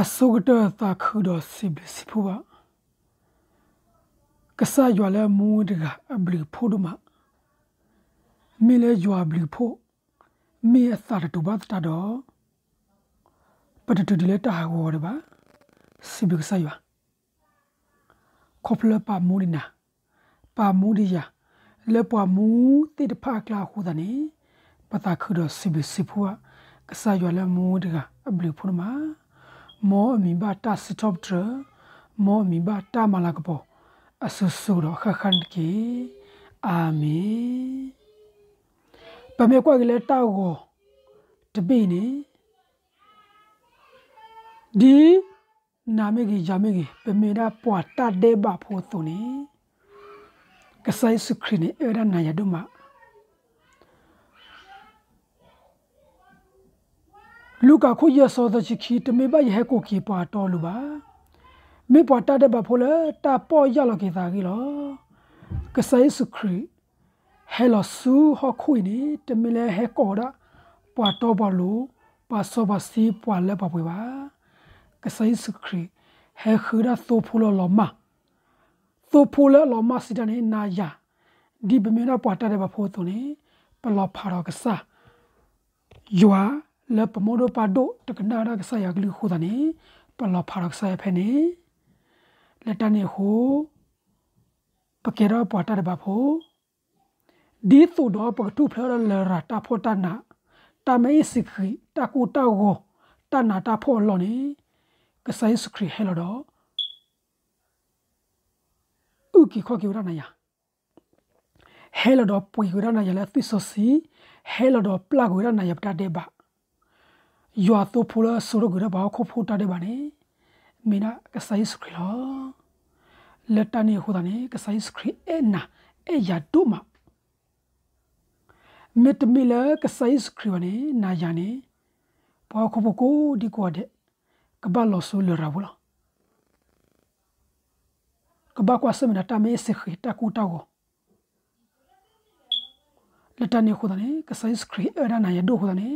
အဆုကတသခုဒစိဘစိဖူဝကဆာရွာလဲမူဒကအဘလီဖိုဒမမေလဲရွာဘလီဖိုမေအစာတူဘတ်တာတော့ပတတူဒီလဲတာဟောရပါစိဘကဆာရွာခေါပလပါမူဒနာပါမူဒယာလဲပွားမူတိတဖကလာဟူဒနေပတာခုဒစိဘစိဖူဝကဆာရွာလဲမူဒကအဘလီဖိုဒမမောအမီဘာတာစတော့ဒရမောအမီဘာတာမလာကပေါ်အဆူဆူတော့ခခန်ကီအာမီပမေကွက်ကလေးတောက်ကိုတပိနေဒီနာမေကြီးဂျာမေကြီးပမေဒါပွာတတ်တဲ့ဘာဖို့သူနေကဆိုင်စခရီနေအဲ့ဒါနာရဒုမာလူကခုရစောတချိခီတမေဘရဲ့ကိုကီပါတော်လူပါမေပွားတတဲ့ဘဖိုလေတာပေါ်ရလကေသာကီလောကဆိုင်စုခရီဟဲလဆူဟခွိနေတမေလဲဟဲကော်ဒါပွာတော်ပါလူပါစောပါစီပွာလဲပါပွေပါကဆိုင်စုခရီဟဲခူရာသို့ဖိုလောလောမသို့ဖိုလောလောမစီတနေနာယာဒီဘမေနာပွာတတဲ့ဘဖိုသူနေပလောဖာရောကစားယွာလပမောဒပဒိုတကနာရကဆယကလူခုဒနေပလဖရကဆယဖနေလက်တနေဟုပကေရပွားတရဘဖို့ဒီသူတော့ပကထုဖလလရတာဖို့တနာတမေစိခိတကူတောက်ကိုတနာတာဖို့လောနေကဆိုင်စခရီဟဲလောတော့ဥကိခောကိရနာယဟဲလောတော့ပွေရနာယလက်သီဆိုစီဟဲလောတော့ပလဂရနာယပတတဲ့ပါရွာသူဖိုလဆိုရဂရဘာခုဖိုတာတဲ့ဘာနေမင်းကဆိုင်စခရီလာလက်တနေခုတာနေကဆိုင်စခရီအဲနာအဲရတုမမစ်တမီလကဆိုင်စခရီဝနေနာရနေဘာခုဖိုကိုဒီကွာတဲ့ကဘာလောဆိုလရဘူးလားကဘာကွာစမနာတမဲစခရီတကူတောက်ကိုလက်တနေခုတာနေကဆိုင်စခရီအဲနာရတုခုတာနေ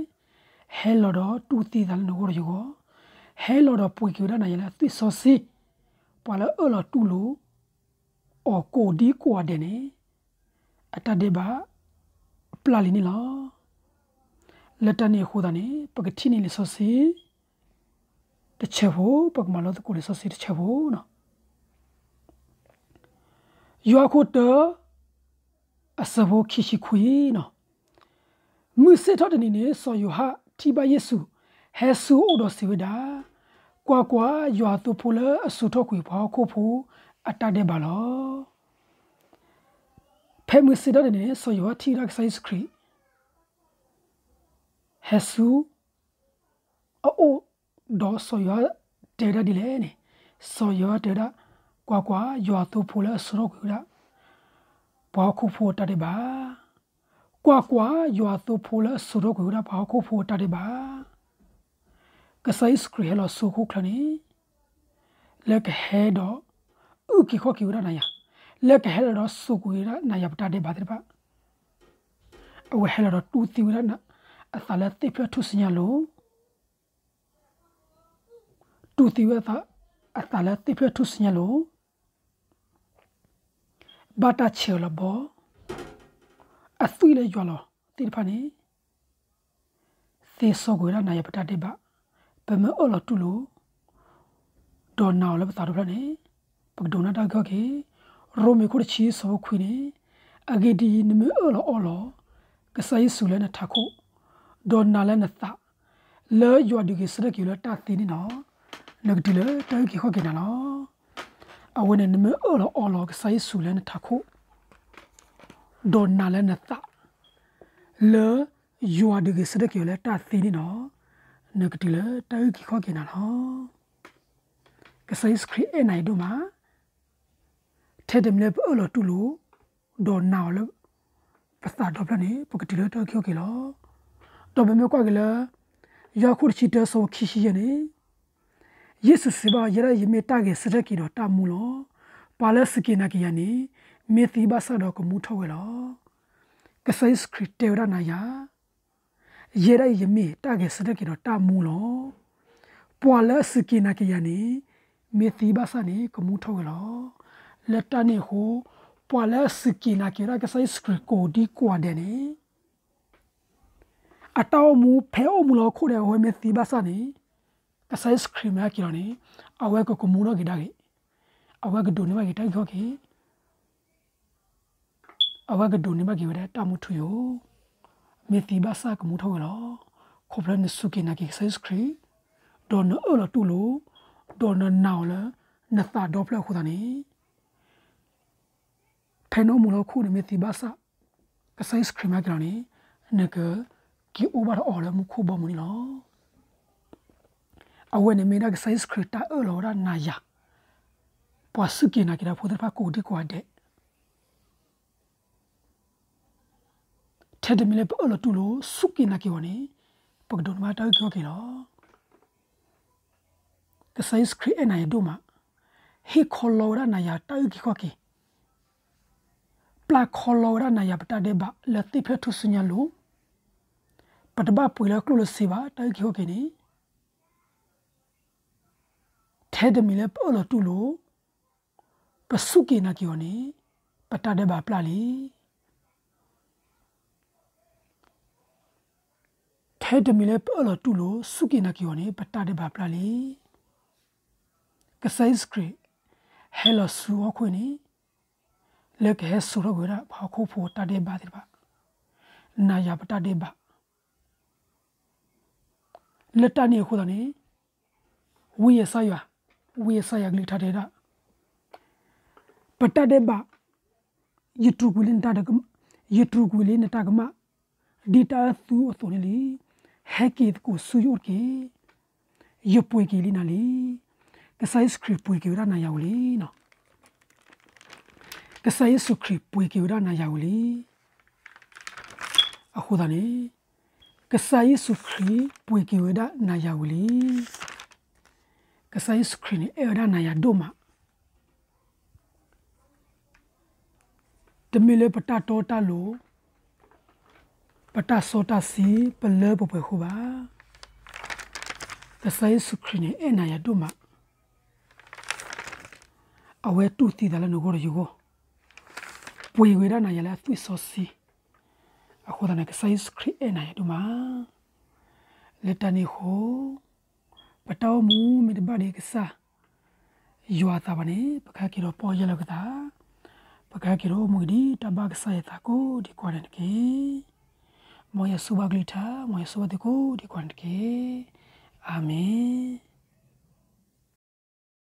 ဟဲလော်တော့တူတီတယ်ငိုရယောဟဲလော်တော့ပွေကျရနိုင်လားသစ်စောစီပွာလာအော်လာတူလို့အော်ကိုဒီကွာတယ်နေအတတဲ့ပါပလာလီနေလားလက်တနေခိုးတာနေပကတိနေလေစောစီတချက်ဖို့ပကမလို့ကိုလေစောစီတချက်ဖို့နော်ယောခုတအစဘောခိရှိခွေနော်မြစ်စထတဲ့နေစောယောဟာတီဘယေစုဟေဆူအိုဒစီဝဒာကွာကွာယွာသူဖိုလအဆုထောက်ခွေဘောက်ခုဖူအတတဲ့ပါလောဖဲမွေစစ်တဲ့နေဆိုယွာတီရက်ဆိုင်စခရီဟေဆူအိုဒေါ်ဆိုယွာတဲရဒီလဲနေဆိုယွာတဲရကွာကွာယွာသူဖိုလအဆုထောက်ခွေဘောက်ခုဖူတတဲ့ပါကွာကွာယွာသူဖိုလဆူရကိုရပါခုဖိုတာဒီပါကဆိုင်စခရီလဆူခုခလနီလက်ဟဲဒဥကိခကိရနာယလက်ဟဲလဆူကိုရနာယပတာဒီပါတပါအဝဟဲလတူတီရနာအသလက်တိဖထုစညာလိုတူတီဝသအသလက်တိဖထုစညာလိုဘာတာချေလဘောအသွေးလည်းရွာလောတိဖာနေသေဆောကွေရနာယပတတိဘဘမအော်လတူလိုဒေါ်နာလည်းပတာတော့လည်းနေပကဒေါနာတောက်ခောက်ခေရိုမီကိုချီဆောခွေနေအဂေဒီနမအော်လအော်လကဆိုင်ဆူလည်းနထခုဒေါ်နာလည်းနသလေယောဒီကစရကီလတာတင်နော်လကဒီလေတိုင်ခေခောက်ကေနော်အဝနေနမအော်လအော်လကဆိုင်ဆူလည်းနထခုဒေါ်နာလည်းနသလေယူအဒဂစရကေလည်းတာသိနေနော်နကတိလည်းတာယူခိခောကေနာနော်ကဆိုင်စခရီအနိုင်တို့မှာထဲတယ်လည်းပေါ်လို့တူလို့ဒေါ်နာလည်းပစာတော့လည်းနေပကတိလည်းတာခောကေလောတော့ဘယ်မျိုးကွာကလည်းရာခုချီတဆောခိရှိရနေယေစစဘာရရယမေတာကေစရကေတော့တာမူလို့ပါလစကေနာကေရနေမေသီဘာဆာတော့ကမူထောက်ဝဲလောကဆိုင်စခရစ်တေရနာယာယေရိုင်ယမေတာကေစဒကေတော့တာမူလောပွာလစကိနာကေယနီမေသီဘာဆာနီကမူထောက်ဝဲလောလက်တနီဟိုပွာလစကိနာကေရာကဆိုင်စခရစ်ကိုဒီကွာဒဲနီအတောမူဖဲအမူလောခုတဲ့ဝဲမေသီဘာဆာနီကဆိုင်စခရစ်မာကေရနီအဝဲကကမူတော့ကေဒါကေအဝဲကဒိုနေဝဲကေတိုက်ခောကေအဝကဒိုနေမကိဝရတာမထူယောမေတိဘာစာကမူထောလောခေါပလနစုကေနာကိဆစ်ခရီဒေါ်နအလတူလိုဒေါ်နနော်လနသဒေါပလခုဒနီဖေနိုမူလခုနေမေတိဘာစာကဆစ်ခရီမကရနီနကကီအိုဘာအော်လမခုဘမနီလောအဝနေမေနာကဆစ်ခရီတာအလောရနာယာပွာစုကေနာကိရာဖိုဒဖာကိုဒီကွာတဲ့ထက်တမီလေပေါ်လို့တူလို့စုကိနာကေဝနေပကဒုံမတောက်ကြောကေလောကဆိုင်စခရီအနိုင်ဒုမဟေခေါ်လောရနာယာတောက်ကိခောကေပလခေါ်လောရနာယာပတတဲ့ဘလက်တိဖက်ထုစညာလို့ပတဘပွေလကလို့စေပါတောက်ကိခောကေနေထက်တမီလေပေါ်လို့တူလို့ပစုကိနာကေဝနေပတတဲ့ဘပလလီဟဲဒမီလေပလတူလိုစုကိနာကီယောနေပတာတဘပလာလေကဆိုင်စခရဟဲလဆူအခွေနေလက်ဟဲဆူရဂွေရာဖာခုဖိုတာတဘတိဘနာယပတာတဘလက်တနေခုဒနေဝီရဆာယဝီရဆာယဂလိထတဲ့ရာပတာတဘယတူကူလင်တာတကယတူကူလင်တာကမဒီတာသူအစုံနေလေ hakid ku suyur ki yo pwe ki li na li ka sa is kri pwe ki ura na ya uli no ka sa is kri pwe ki ura na ya uli a khuda ni ka sa is kri pwe ki ura na ya uli ka sa is kri ni e ura na ya doma တမီလေပတာတောတလို့ပတစောတစီပလဲပပွဲခုပါသဆိုင်စုခရနေအနာရတို့မှာအဝဲတူတီတယ်လည်းငိုရယူကိုပွေဝေရနာရလားသွေစောစီအခုတနကဆိုင်စခရီအနာရတို့မှာလက်တနေခိုပတောမူမေတဘာဒီကစားယွာတာဗနေပခကီရောပေါ်ရလကတာပခကီရောမူဒီတဘကစားရတာကိုဒီကွာနေကေ moya suba glita moya suba de ko di